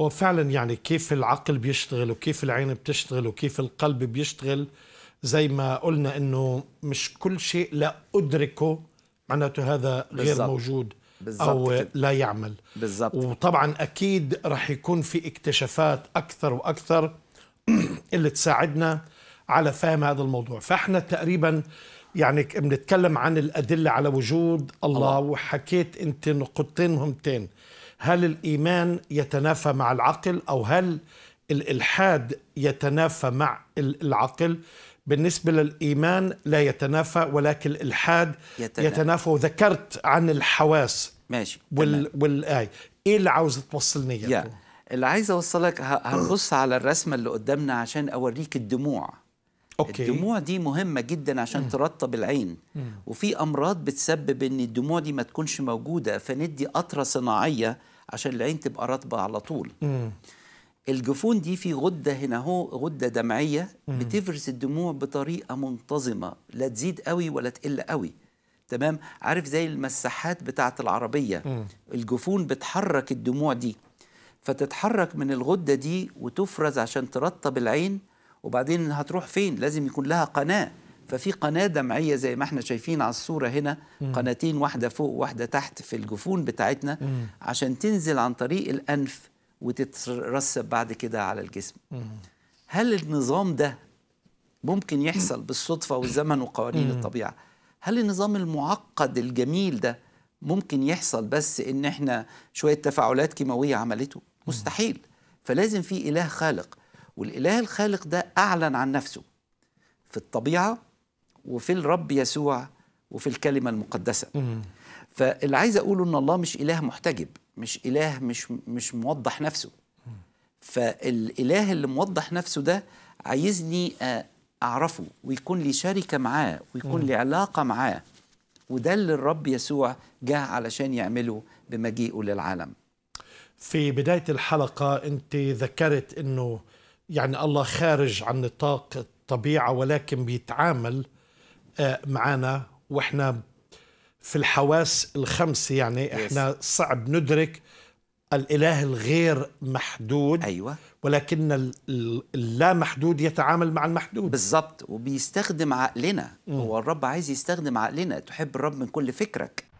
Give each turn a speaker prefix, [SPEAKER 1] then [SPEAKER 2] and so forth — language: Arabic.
[SPEAKER 1] هو فعلا يعني كيف العقل بيشتغل وكيف العين بتشتغل وكيف القلب بيشتغل زي ما قلنا انه مش كل شيء لا ادركه معناته هذا غير بالزبط. موجود بالزبط او كده. لا يعمل بالزبط. وطبعا اكيد رح يكون في اكتشافات اكثر واكثر اللي تساعدنا على فهم هذا الموضوع فاحنا تقريبا يعني بنتكلم عن الادله على وجود الله, الله. وحكيت انت نقطتين مهمتين هل الإيمان يتنافى مع العقل أو هل الإلحاد يتنافى مع العقل بالنسبة للإيمان لا يتنافى ولكن الإلحاد يتنافى, يتنافى وذكرت عن الحواس ماشي وال... والآية إيه اللي عاوز توصلني
[SPEAKER 2] يا اللي عايز أوصلك هنبص على الرسمة اللي قدامنا عشان أوريك الدموع أوكي. الدموع دي مهمه جدا عشان م. ترطب العين م. وفي امراض بتسبب ان الدموع دي ما تكونش موجوده فندي قطره صناعيه عشان العين تبقى رطبه على طول م. الجفون دي في غده هنا اهو غده دمعيه م. بتفرز الدموع بطريقه منتظمه لا تزيد قوي ولا تقل قوي تمام عارف زي المساحات بتاعه العربيه م. الجفون بتحرك الدموع دي فتتحرك من الغده دي وتفرز عشان ترطب العين وبعدين هتروح فين لازم يكون لها قناه ففي قناه دمعيه زي ما احنا شايفين على الصوره هنا مم. قناتين واحده فوق واحده تحت في الجفون بتاعتنا مم. عشان تنزل عن طريق الانف وتترسب بعد كده على الجسم مم. هل النظام ده ممكن يحصل بالصدفه والزمن وقوانين الطبيعه هل النظام المعقد الجميل ده ممكن يحصل بس ان احنا شويه تفاعلات كيماويه عملته مستحيل فلازم في اله خالق والاله الخالق ده اعلن عن نفسه في الطبيعه وفي الرب يسوع وفي الكلمه المقدسه فاللي عايز اقوله ان الله مش اله محتجب مش اله مش مش موضح نفسه فالاله اللي موضح نفسه ده عايزني آه، اعرفه ويكون لي شركه معاه ويكون لي علاقه معاه وده اللي الرب يسوع جه علشان يعمله بمجيئه للعالم
[SPEAKER 1] في بدايه الحلقه انت ذكرت انه يعني الله خارج عن نطاق الطبيعة ولكن بيتعامل آه، معنا وإحنا في الحواس الخمسة يعني إحنا صعب ندرك الإله الغير محدود أيوة ولكن اللا محدود يتعامل مع المحدود
[SPEAKER 2] بالضبط وبيستخدم عقلنا م. هو الرب عايز يستخدم عقلنا تحب الرب من كل فكرك